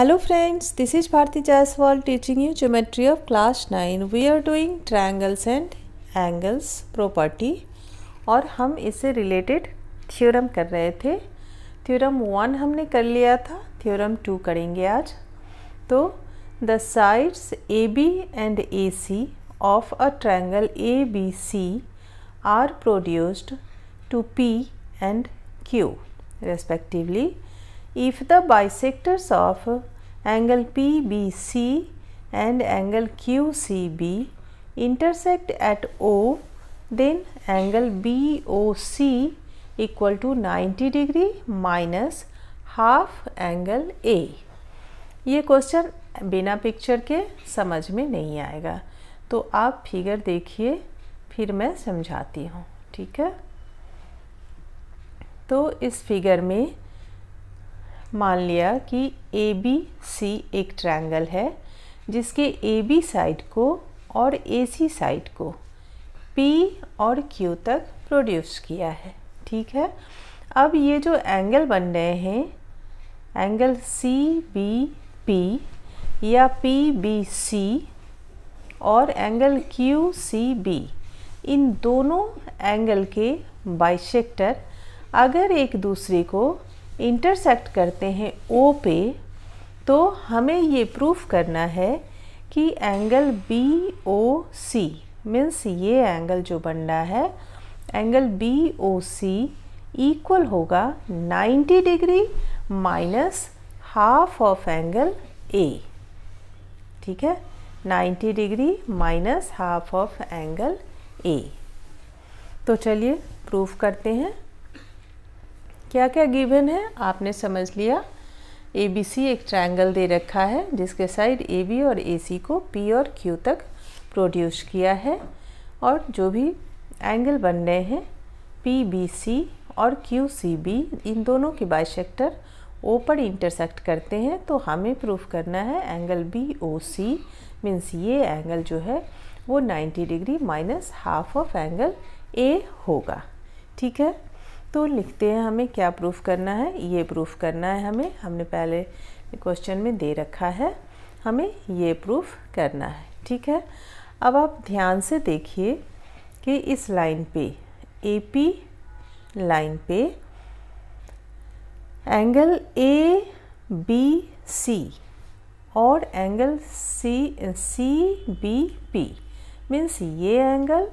hello friends this is Bharti Jaiswal teaching you geometry of class nine we are doing triangles and angles property और हम इससे related theorem कर रहे थे theorem one हमने कर लिया था थ्योरम टू करेंगे आज तो the sides A B and A C of a triangle A B C are produced to P and Q respectively if the bisectors of angle PBC and angle QCB intersect at O then angle BOC equal to 90 degree minus half angle A ये question बिना picture के समझ में नहीं आएगा तो आप figure देखिए फिर मैं समझाती हूँ ठीक है तो इस फिगर में मान लिया कि ए बी सी एक ट्रायंगल है जिसके ए बी साइड को और ए सी साइड को पी और क्यू तक प्रोड्यूस किया है ठीक है अब ये जो एंगल बन रहे हैं एंगल सी बी पी या पी बी सी और एंगल क्यू सी बी इन दोनों एंगल के बाइसेक्टर अगर एक दूसरे को इंटरसेक्ट करते हैं ओ पे तो हमें ये प्रूफ करना है कि angle B O C means ये एंगल जो बन रहा है angle B O C equal होगा 90 degree minus half of angle A ठीक है 90 degree minus half of angle A तो चलिए प्रूफ करते हैं क्या क्या गिवन है आपने समझ लिया ए बी सी एक ट्रायंगल दे रखा है जिसके साइड ए बी और ए सी को पी और क्यू तक प्रोड्यूस किया है और जो भी एंगल बन रहे हैं पी बी सी और क्यू सी बी इन दोनों के बाइसेक्टर ओ पर इंटरसेक्ट करते हैं तो हमें प्रूफ करना है angle B O C means ये एंगल जो है वो 90 degree minus half of angle A होगा ठीक है तो लिखते हैं हमें क्या प्रूफ करना है ये प्रूफ करना है हमें हमने पहले क्वेश्चन में दे रखा है हमें ये प्रूफ करना है ठीक है अब आप ध्यान से देखिए कि इस लाइन पे ए पी लाइन पे एंगल ए बी सी और angle C C B P means ये एंगल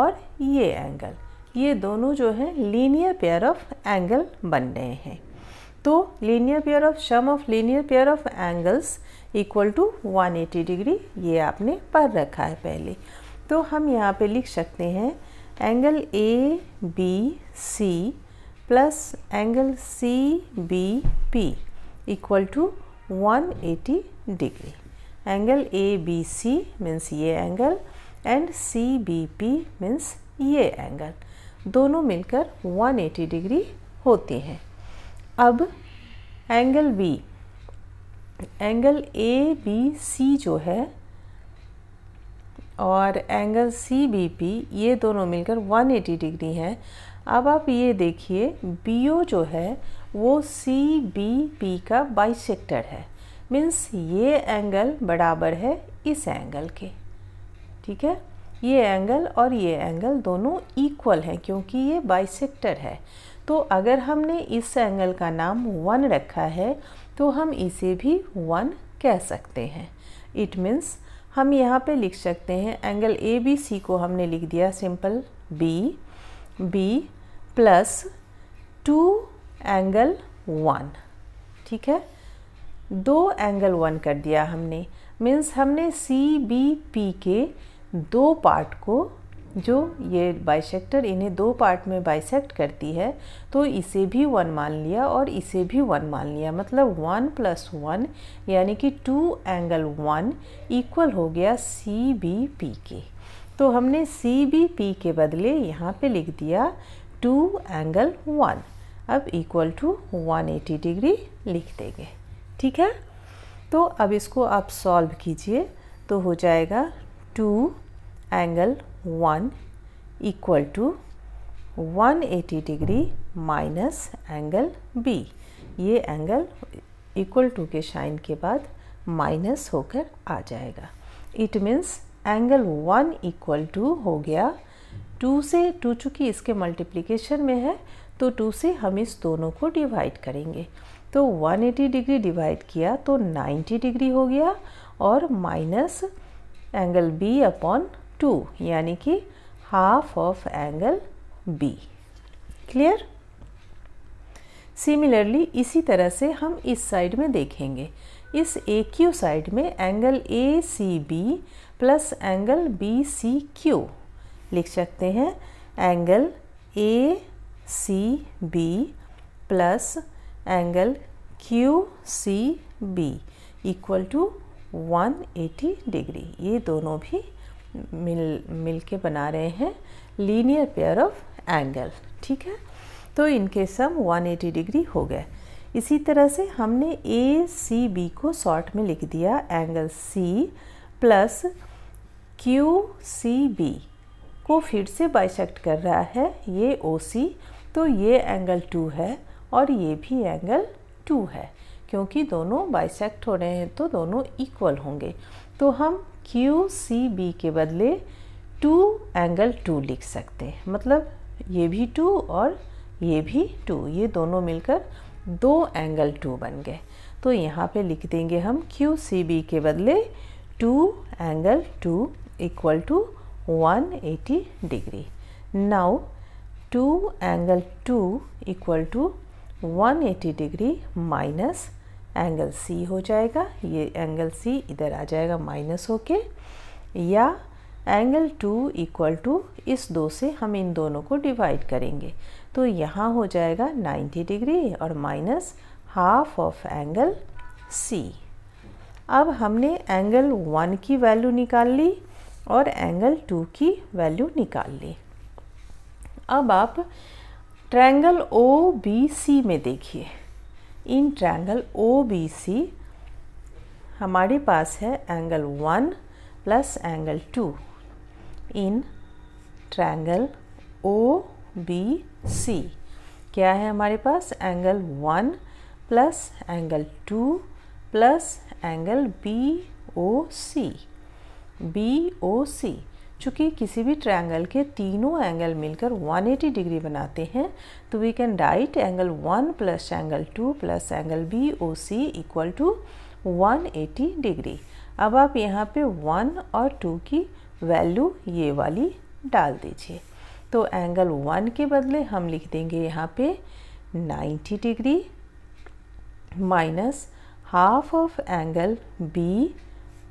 और ये एंगल ये दोनों जो है लीनियर पेयर ऑफ एंगल बन रहे हैं तो linear pair of sum of linear pair of angles equal to 180 degree ये आपने पढ़ रखा है पहले तो हम यहाँ पे लिख सकते हैं angle A B C plus angle C B P equal to 180 degree angle A B C means ये angle and C B P means ये एंगल दोनों मिलकर 180 डिग्री होती हैं अब angle B angle A B C जो है और एंगल सी बी पी ये दोनों मिलकर 180 डिग्री हैं अब आप ये देखिए बी ओ जो है वो सी बी पी का बाइसेक्टर है मीन्स ये एंगल बराबर है इस एंगल के ठीक है ये एंगल और ये एंगल दोनों इक्वल हैं क्योंकि ये बाइसेक्टर है तो अगर हमने इस एंगल का नाम वन रखा है तो हम इसे भी वन कह सकते हैं इट मीन्स हम यहाँ पे लिख सकते हैं एंगल ए बी सी को हमने लिख दिया simple B B plus two angle one ठीक है दो एंगल वन कर दिया हमने मीन्स हमने सी बी पी के दो पार्ट को जो ये बाइसेक्टर इन्हें दो पार्ट में बाइसेक्ट करती है तो इसे भी वन मान लिया और इसे भी वन मान लिया मतलब वन प्लस वन यानी कि टू एंगल वन इक्वल हो गया सी बी पी के तो हमने सी बी पी के बदले यहाँ पे लिख दिया टू एंगल वन अब equal to one eighty degree लिख देंगे ठीक है तो अब इसको आप सॉल्व कीजिए तो हो जाएगा angle one equal to one 180 degree minus angle B ये एंगल इक्वल टू के शाइन के बाद माइनस होकर आ जाएगा it means angle one equal to हो गया टू से टू चूँकि इसके मल्टीप्लिकेशन में है तो टू से हम इस दोनों को डिवाइड करेंगे तो 180 डिग्री डिवाइड किया तो 90 डिग्री हो गया और minus angle B upon two यानी कि half of angle B clear similarly इसी तरह से हम इस साइड में देखेंगे इस ए क्यू साइड में angle A C B plus angle B C Q लिख सकते हैं angle A C B plus angle Q C B equal to 180 degree ये दोनों भी मिल मिल के बना रहे हैं लीनियर पेयर ऑफ एंगल ठीक है तो इनके सम 180 डिग्री हो गए इसी तरह से हमने ए सी बी को शॉर्ट में लिख दिया angle C plus Q C B को फिर से बाइसेक्ट कर रहा है ये ओ सी तो ये एंगल टू है और ये भी एंगल टू है क्योंकि दोनों बाइसेक्ट हो रहे हैं तो दोनों इक्वल होंगे तो हम क्यू सी बी के बदले टू एंगल टू लिख सकते हैं मतलब ये भी टू और ये भी टू ये दोनों मिलकर दो एंगल टू बन गए तो यहाँ पे लिख देंगे हम क्यू सी बी के बदले two angle two equal to one eighty degree now two angle two equal to one eighty degree minus angle C हो जाएगा ये एंगल सी इधर आ जाएगा माइनस होके या एंगल टू इक्वल टू इस दो से हम इन दोनों को डिवाइड करेंगे तो यहाँ हो जाएगा 90 डिग्री और minus half of angle C अब हमने एंगल वन की वैल्यू निकाल ली और एंगल टू की वैल्यू निकाल ली अब आप ट्रैंगल ओ बी सी में देखिए इन ट्रायंगल ओ हमारे पास है angle one plus angle two in triangle O B C क्या है हमारे पास angle one plus angle two plus angle B O C B O C चूँकि किसी भी ट्रायंगल के तीनों एंगल मिलकर 180 डिग्री बनाते हैं तो we can write angle one plus angle two plus angle B O C equal to one degree अब आप यहाँ पे वन और टू की वैल्यू ये वाली डाल दीजिए तो एंगल वन के बदले हम लिख देंगे यहाँ पे 90 degree minus half of angle B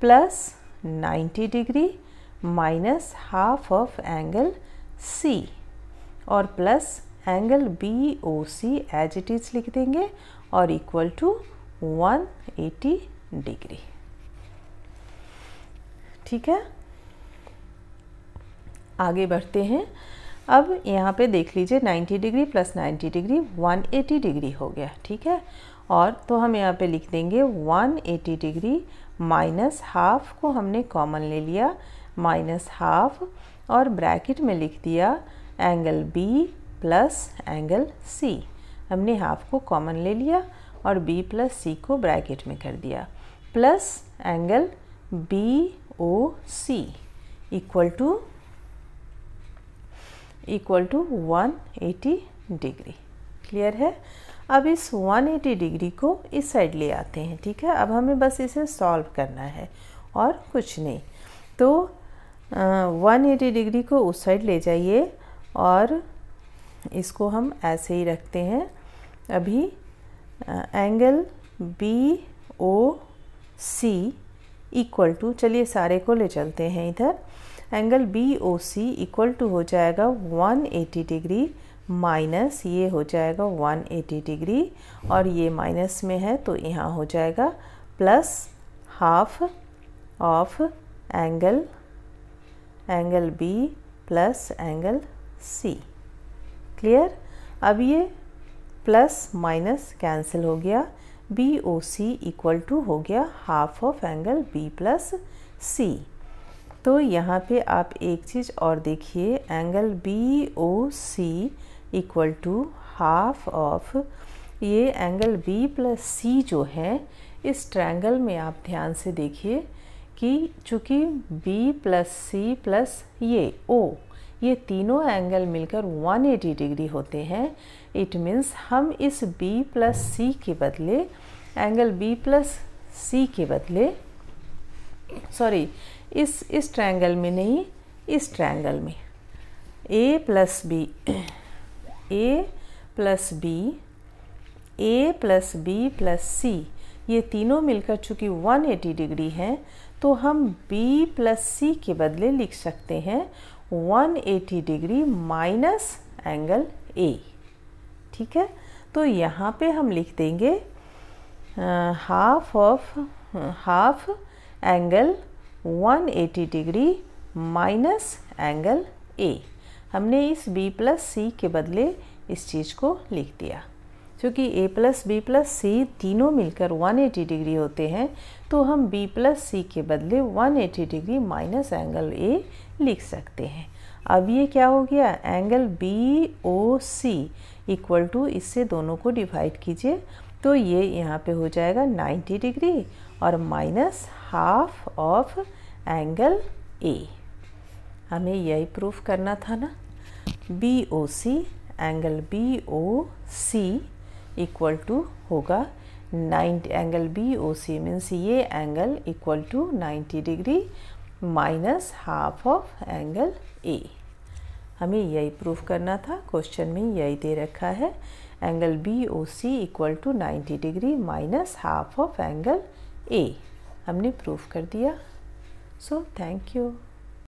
plus 90 degree minus half of angle C और plus angle B O C as it is लिख देंगे और इक्वल टू 180 डिग्री ठीक है आगे बढ़ते हैं अब यहाँ पे देख लीजिए 90 डिग्री प्लस 90 डिग्री 180 डिग्री हो गया ठीक है और तो हम यहाँ पे लिख देंगे 180 डिग्री माइनस हाफ को हमने कॉमन ले लिया माइनस हाफ और ब्रैकेट में लिख दिया angle B plus angle C हमने हाफ को कॉमन ले लिया और बी प्लस सी को ब्रैकेट में कर दिया plus angle B O C equal to equal to 180 degree clear है अब इस 180 डिग्री को इस साइड ले आते हैं ठीक है अब हमें बस इसे सॉल्व करना है और कुछ नहीं तो वन एटी डिग्री को उस साइड ले जाइए और इसको हम ऐसे ही रखते हैं अभी angle B O C equal to चलिए सारे को ले चलते हैं इधर angle B O C equal to हो जाएगा 180 डिग्री माइनस ये हो जाएगा 180 डिग्री और ये माइनस में है तो यहाँ हो जाएगा plus half of angle angle B plus angle C clear अब ये प्लस माइनस कैंसिल हो गया B O C equal to हो गया half of angle B plus C तो यहाँ पे आप एक चीज़ और देखिए angle B O C equal to half of ये एंगल बी प्लस सी जो है इस ट्रैंगल में आप ध्यान से देखिए कि चूँकि B प्लस सी प्लस ये O ये तीनों एंगल मिलकर 180 डिग्री होते हैं इट मीन्स हम इस B प्लस सी के बदले एंगल B प्लस सी के बदले सॉरी इस इस ट्रायंगल में नहीं इस ट्रायंगल में A plus B A plus B A plus B plus C ये तीनों मिलकर चूँकि 180 डिग्री हैं तो हम b प्लस सी के बदले लिख सकते हैं 180 डिग्री माइनस एंगल ए ठीक है तो यहाँ पे हम लिख देंगे half of half angle 180 degree minus angle A हमने इस b प्लस सी के बदले इस चीज़ को लिख दिया क्योंकि a plus B plus C तीनों मिलकर 180 डिग्री होते हैं तो हम b प्लस सी के बदले 180 डिग्री माइनस एंगल ए लिख सकते हैं अब ये क्या हो गया angle B O C equal to इससे दोनों को डिवाइड कीजिए तो ये यहाँ पे हो जाएगा 90 डिग्री और minus half of angle A हमें यही प्रूफ करना था ना B O C angle B O C equal to होगा 90 angle B O C means ये angle equal to ninety degree minus half of angle A हमें यही प्रूफ करना था क्वेश्चन में यही दे रखा है angle B O C equal to 90 degree minus half of angle A हमने प्रूफ कर दिया सो थैंक यू